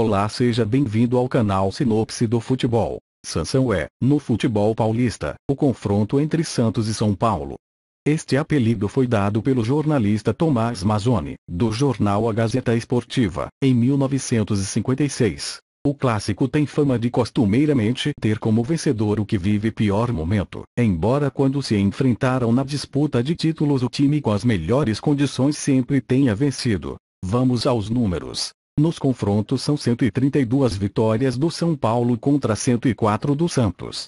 Olá seja bem-vindo ao canal Sinopse do Futebol. Sansão é, no futebol paulista, o confronto entre Santos e São Paulo. Este apelido foi dado pelo jornalista Tomás Mazzoni, do jornal A Gazeta Esportiva, em 1956. O clássico tem fama de costumeiramente ter como vencedor o que vive pior momento, embora quando se enfrentaram na disputa de títulos o time com as melhores condições sempre tenha vencido. Vamos aos números. Nos confrontos são 132 vitórias do São Paulo contra 104 do Santos.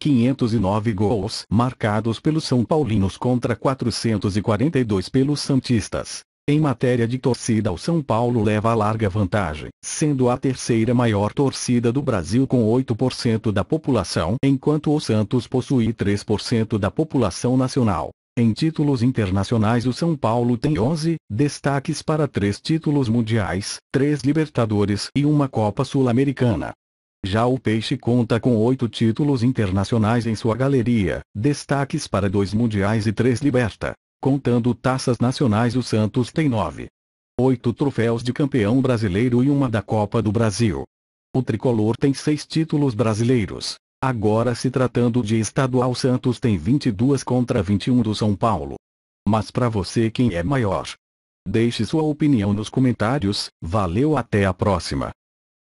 509 gols marcados pelos São Paulinos contra 442 pelos Santistas. Em matéria de torcida, o São Paulo leva a larga vantagem, sendo a terceira maior torcida do Brasil com 8% da população, enquanto o Santos possui 3% da população nacional. Em títulos internacionais o São Paulo tem 11 destaques para três títulos mundiais, três Libertadores e uma Copa Sul-Americana. Já o Peixe conta com oito títulos internacionais em sua galeria, destaques para dois mundiais e três Liberta. Contando taças nacionais o Santos tem nove. Oito troféus de campeão brasileiro e uma da Copa do Brasil. O tricolor tem seis títulos brasileiros, Agora se tratando de estadual Santos tem 22 contra 21 do São Paulo. Mas para você quem é maior? Deixe sua opinião nos comentários, valeu até a próxima.